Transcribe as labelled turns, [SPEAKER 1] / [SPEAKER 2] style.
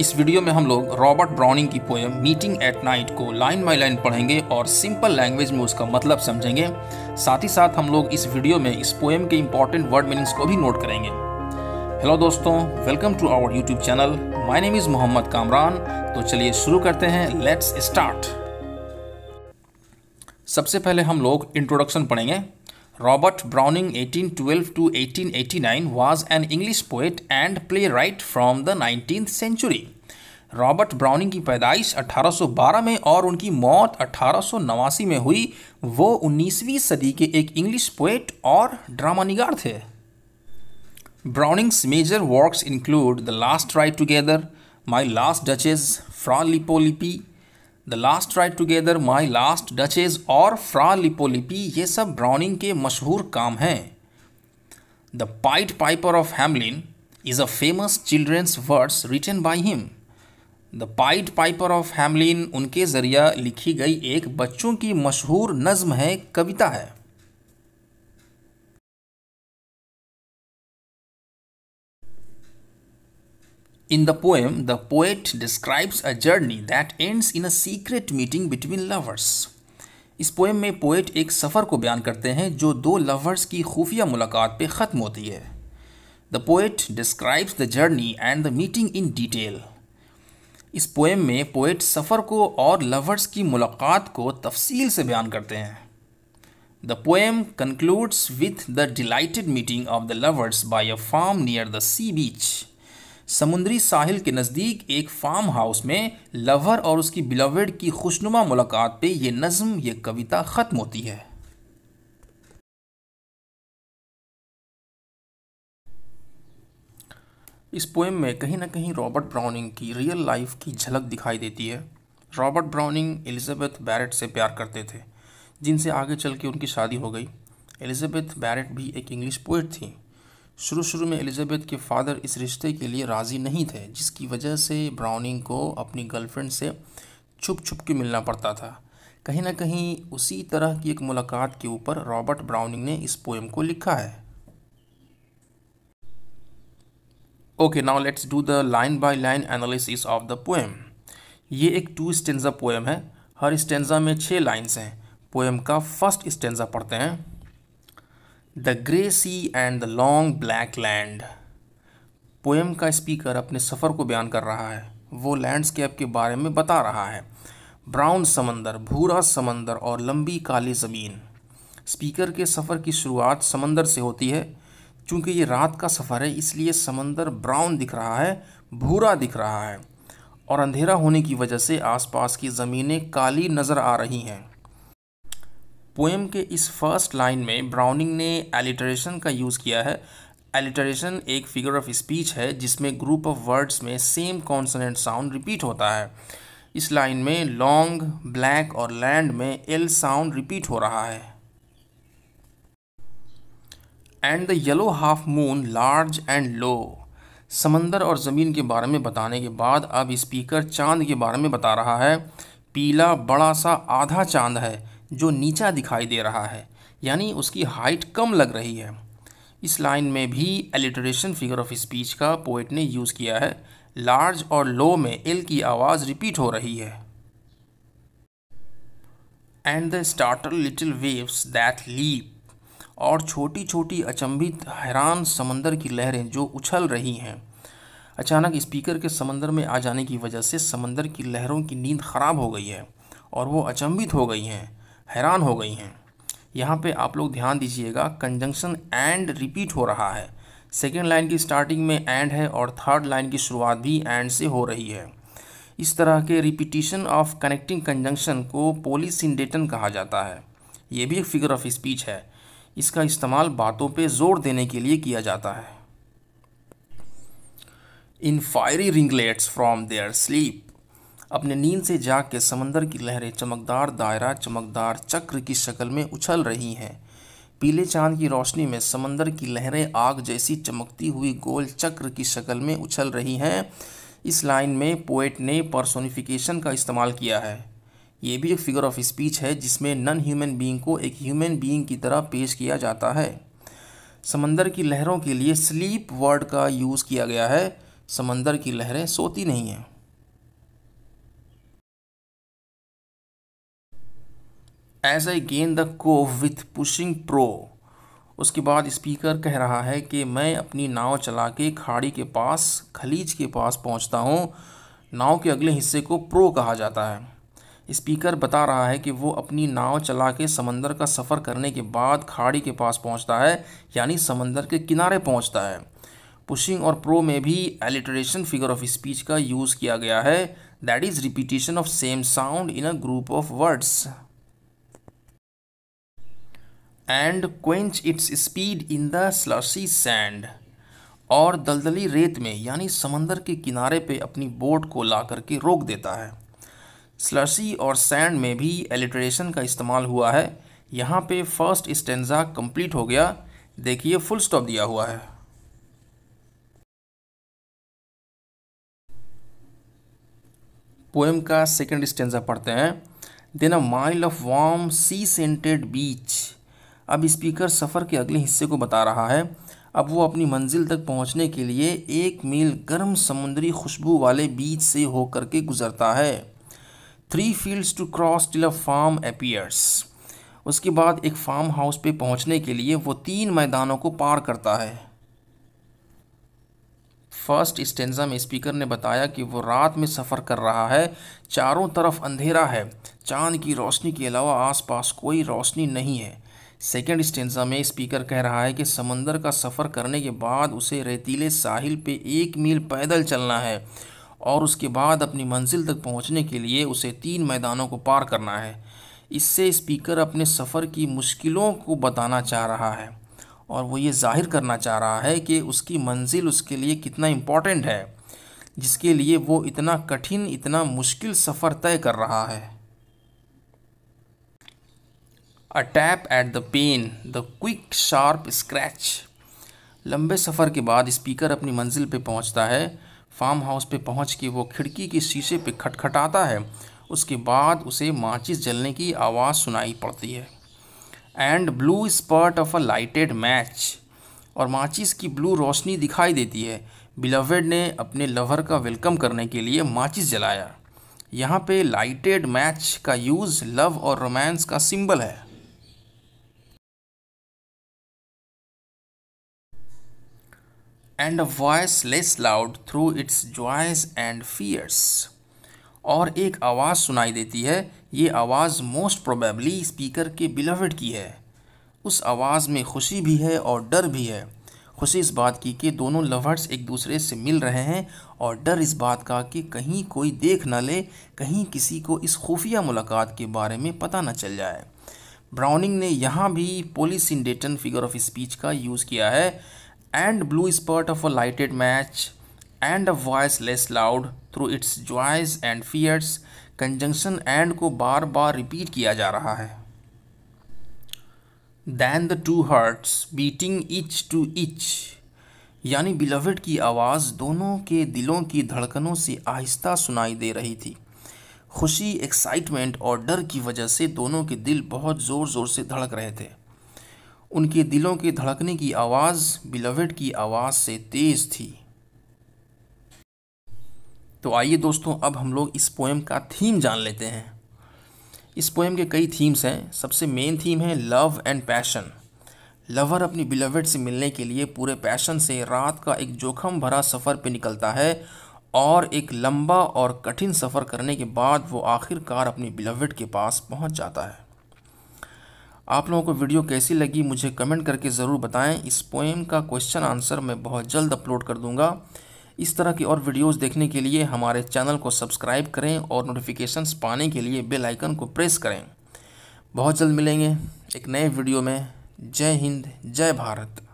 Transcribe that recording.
[SPEAKER 1] इस वीडियो में हम लोग रॉबर्ट ब्राउनिंग की पोएम मीटिंग एट नाइट को लाइन बाई लाइन पढ़ेंगे और सिंपल लैंग्वेज में उसका मतलब समझेंगे साथ ही साथ हम लोग इस वीडियो में इस पोएम के इंपॉर्टेंट वर्ड मीनिंग्स को भी नोट करेंगे हेलो दोस्तों welcome to our YouTube channel my name is Mohammad Kamran तो चलिए शुरू करते हैं लेट्स स्टार्ट सबसे पहले हम लोग इंट्रोडक्शन पढ़ेंगे Robert Browning 1812 to 1889 was an English poet and playwright from the 19th century. Robert Browning की पैदाइश 1812 में और उनकी मौत अठारह में हुई वो 19वीं सदी के एक इंग्लिश पोएट और ड्रामा निगार थे Browning's major works include the last ride together my last duchess Fra Lippo Lippi the last ride together my last duchess और फ्रा लिपोलिपी ये सब ब्राउनिंग के मशहूर काम हैं the Pied Piper of Hamelin is a famous children's words written by him the Pied Piper of Hamelin उनके ज़रिया लिखी गई एक बच्चों की मशहूर नज्म है कविता है In the poem, the poet describes a journey that ends in a secret meeting between lovers. इस पोएम में पोएट एक सफ़र को बयान करते हैं जो दो लवर्स की खुफिया मुलाकात पे ख़त्म होती है the poet describes the journey and the meeting in detail इस पोएम में पोएट सफ़र को और लवर्स की मुलाकात को तफसील से बयान करते हैं the poem concludes with the delighted meeting of the lovers by a farm near the sea beach समुद्री साहिल के नज़दीक एक फार्म हाउस में लवर और उसकी बिलवेड की खुशनुमा मुलाकात पे ये नज़म ये कविता ख़त्म होती है इस पोएम में कहीं ना कहीं रॉबर्ट ब्राउनिंग की रियल लाइफ की झलक दिखाई देती है रॉबर्ट ब्राउनिंग एलिजाबेथ बैरेट से प्यार करते थे जिनसे आगे चल के उनकी शादी हो गई एलिजाबेथ बैरेट भी एक इंग्लिश पोइट थी शुरू शुरू में एलिजाबेथ के फादर इस रिश्ते के लिए राज़ी नहीं थे जिसकी वजह से ब्राउनिंग को अपनी गर्लफ्रेंड से छुप छुप के मिलना पड़ता था कहीं ना कहीं उसी तरह की एक मुलाकात के ऊपर रॉबर्ट ब्राउनिंग ने इस पोएम को लिखा है okay now let's do the line by line analysis of the poem ये एक टू स्टेंजा पोएम है हर स्टेंजा में छः लाइन्स हैं पोएम का फर्स्ट स्टेंजा पढ़ते हैं the grey sea and the long black land poem का स्पीकर अपने सफ़र को बयान कर रहा है वो लैंडस्केप के बारे में बता रहा है ब्राउन समंदर भूरा समंदर और लंबी काली ज़मीन स्पीकर के सफ़र की शुरुआत समंदर से होती है चूँकि ये रात का सफ़र है इसलिए समंदर ब्राउन दिख रहा है भूरा दिख रहा है और अंधेरा होने की वजह से आसपास की ज़मीनें काली नज़र आ रही हैं पोएम के इस फर्स्ट लाइन में ब्राउनिंग ने एलिटरेशन का यूज़ किया है एलिटरेशन एक फिगर ऑफ स्पीच है जिसमें ग्रुप ऑफ वर्ड्स में सेम कॉन्सनेंट साउंड रिपीट होता है इस लाइन में लॉन्ग ब्लैक और लैंड में एल साउंड रिपीट हो रहा है and the yellow half moon large and low समंदर और ज़मीन के बारे में बताने के बाद अब स्पीकर चांद के बारे में बता रहा है पीला बड़ा सा आधा चांद है जो नीचा दिखाई दे रहा है यानी उसकी हाइट कम लग रही है इस लाइन में भी एलिटरेशन फिगर ऑफ स्पीच का पोइट ने यूज़ किया है लार्ज और लो में एल की आवाज़ रिपीट हो रही है and the startled little waves that leap और छोटी छोटी अचंभित हैरान समंदर की लहरें जो उछल रही हैं अचानक स्पीकर के समंदर में आ जाने की वजह से समंदर की लहरों की नींद ख़राब हो गई है और वो अचंभित हो गई हैं हैरान हो गई हैं यहाँ पे आप लोग ध्यान दीजिएगा कंजंक्शन एंड रिपीट हो रहा है सेकेंड लाइन की स्टार्टिंग में एंड है और थर्ड लाइन की शुरुआत भी एंड से हो रही है इस तरह के रिपीटिशन ऑफ कनेक्टिंग कंजंक्शन को पोलिसिंडेटन कहा जाता है ये भी एक फिगर ऑफ स्पीच है इसका इस्तेमाल बातों पे जोर देने के लिए किया जाता है in fiery ringlets from their sleep अपने नींद से जाग के समंदर की लहरें चमकदार दायरा चमकदार चक्र की शक्ल में उछल रही हैं पीले चांद की रोशनी में समंदर की लहरें आग जैसी चमकती हुई गोल चक्र की शक्ल में उछल रही हैं इस लाइन में पोएट ने पर्सोनिफिकेशन का इस्तेमाल किया है ये भी एक फिगर ऑफ स्पीच है जिसमें नन ह्यूमन बीइंग को एक ह्यूमन बीइंग की तरह पेश किया जाता है समंदर की लहरों के लिए स्लीप वर्ड का यूज़ किया गया है समंदर की लहरें सोती नहीं हैं as I gain the cove with pushing prow उसके बाद स्पीकर कह रहा है कि मैं अपनी नाव चला के खाड़ी के पास खलीज के पास पहुंचता हूँ नाव के अगले हिस्से को प्रो कहा जाता है स्पीकर बता रहा है कि वो अपनी नाव चला के समंदर का सफ़र करने के बाद खाड़ी के पास पहुंचता है यानी समंदर के किनारे पहुंचता है पुशिंग और प्रो में भी एलिट्रेशन फिगर ऑफ स्पीच का यूज़ किया गया है that is repetition of same sound in a group of words and quench its speed in the slushy sand और दलदली रेत में यानी समंदर के किनारे पे अपनी बोट को ला करके रोक देता है स्लर्सी और सैंड में भी एलिट्रेशन का इस्तेमाल हुआ है यहाँ पे फर्स्ट स्टेंजा कंप्लीट हो गया देखिए फुल स्टॉप दिया हुआ है पोएम का सेकंड स्टेंजा पढ़ते हैं then a mile of warm sea scented beach अब स्पीकर सफ़र के अगले हिस्से को बता रहा है अब वो अपनी मंजिल तक पहुंचने के लिए एक मील गर्म समुद्री खुशबू वाले बीच से होकर के गुजरता है three fields to cross till a farm appears उसके बाद एक फार्म हाउस पे पहुंचने के लिए वो तीन मैदानों को पार करता है फर्स्ट स्टेंजा में स्पीकर ने बताया कि वो रात में सफ़र कर रहा है चारों तरफ अंधेरा है चांद की रोशनी के अलावा आसपास कोई रोशनी नहीं है सेकेंड स्टेंसा में स्पीकर कह रहा है कि समंदर का सफ़र करने के बाद उसे रेतीले साहिल पे एक मील पैदल चलना है और उसके बाद अपनी मंजिल तक पहुंचने के लिए उसे तीन मैदानों को पार करना है इससे स्पीकर अपने सफ़र की मुश्किलों को बताना चाह रहा है और वो ये जाहिर करना चाह रहा है कि उसकी मंजिल उसके लिए कितना इम्पॉर्टेंट है जिसके लिए वो इतना कठिन इतना मुश्किल सफ़र तय कर रहा है a tap at the pane the quick sharp scratch लंबे सफ़र के बाद स्पीकर अपनी मंजिल पे पहुंचता है फार्म हाउस पे पहुंच के वो खिड़की के शीशे पे खटखटाता है उसके बाद उसे माचिस जलने की आवाज़ सुनाई पड़ती है and blue spurt of a lighted match और माचिस की ब्लू रोशनी दिखाई देती है बिलवेड ने अपने लवर का वेलकम करने के लिए माचिस जलाया यहाँ पे लाइटेड मैच का यूज़ लव और रोमांस का सिंबल है and a voice less loud through its joys and fears और एक आवाज़ सुनाई देती है ये आवाज़ मोस्ट प्रोबेबली स्पीकर के बिलवड की है उस आवाज़ में खुशी भी है और डर भी है खुशी इस बात की कि दोनों लवर्स एक दूसरे से मिल रहे हैं और डर इस बात का कि कहीं कोई देख न ले कहीं किसी को इस खुफिया मुलाकात के बारे में पता ना चल जाए ब्राउनिंग ने यहाँ भी पोलिसिंडेटन फिगर ऑफ स्पीच का यूज़ किया है and blue spurt of a lighted match and a voice less loud through its joys and fears conjunction and को बार बार रिपीट किया जा रहा है than the two hearts beating each to each यानी बिलवड की आवाज़ दोनों के दिलों की धड़कनों से आहिस्ता सुनाई दे रही थी खुशी एक्साइटमेंट और डर की वजह से दोनों के दिल बहुत ज़ोर ज़ोर से धड़क रहे थे उनके दिलों के धड़कने की आवाज़ बिलवेड की आवाज़ से तेज़ थी तो आइए दोस्तों अब हम लोग इस पोएम का थीम जान लेते हैं इस पोएम के कई थीम्स हैं सबसे मेन थीम है लव एंड पैशन लवर अपनी बिलवेड से मिलने के लिए पूरे पैशन से रात का एक जोखम भरा सफ़र पे निकलता है और एक लंबा और कठिन सफ़र करने के बाद वो आखिरकार अपनी बिलवेड के पास पहुंच जाता है आप लोगों को वीडियो कैसी लगी मुझे कमेंट करके ज़रूर बताएं इस पोएम का क्वेश्चन आंसर मैं बहुत जल्द अपलोड कर दूंगा इस तरह की और वीडियोस देखने के लिए हमारे चैनल को सब्सक्राइब करें और नोटिफिकेशंस पाने के लिए बेल आइकन को प्रेस करें बहुत जल्द मिलेंगे एक नए वीडियो में जय हिंद जय भारत